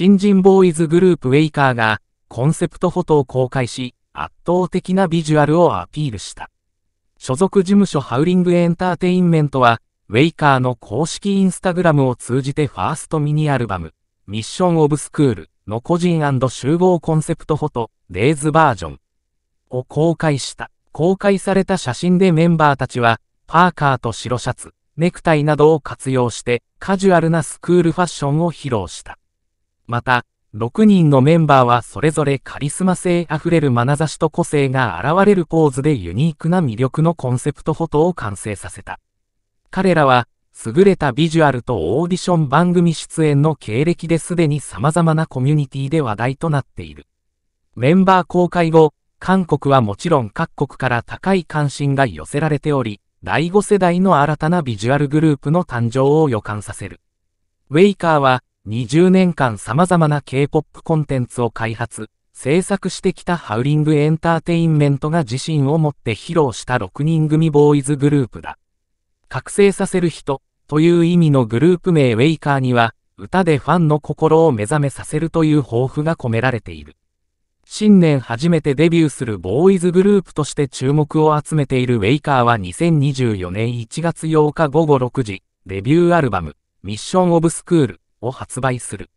新人ボーイズグループウェイカーがコンセプトフォトを公開し、圧倒的なビジュアルをアピールした。所属事務所ハウリングエンターテインメントは、ウェイカーの公式インスタグラムを通じてファーストミニアルバム、ミッションオブスクールの個人集合コンセプトフォト、デイズバージョンを公開した。公開された写真でメンバーたちは、パーカーと白シャツ、ネクタイなどを活用して、カジュアルなスクールファッションを披露した。また、6人のメンバーはそれぞれカリスマ性あふれる眼差しと個性が現れるポーズでユニークな魅力のコンセプトフォトを完成させた。彼らは、優れたビジュアルとオーディション番組出演の経歴ですでに様々なコミュニティで話題となっている。メンバー公開後、韓国はもちろん各国から高い関心が寄せられており、第5世代の新たなビジュアルグループの誕生を予感させる。ウェイカーは、20年間様々な K-POP コンテンツを開発、制作してきたハウリングエンターテインメントが自身をもって披露した6人組ボーイズグループだ。覚醒させる人という意味のグループ名ウェイカーには、歌でファンの心を目覚めさせるという抱負が込められている。新年初めてデビューするボーイズグループとして注目を集めているウェイカーは2024年1月8日午後6時、デビューアルバム、ミッションオブスクールを発売する。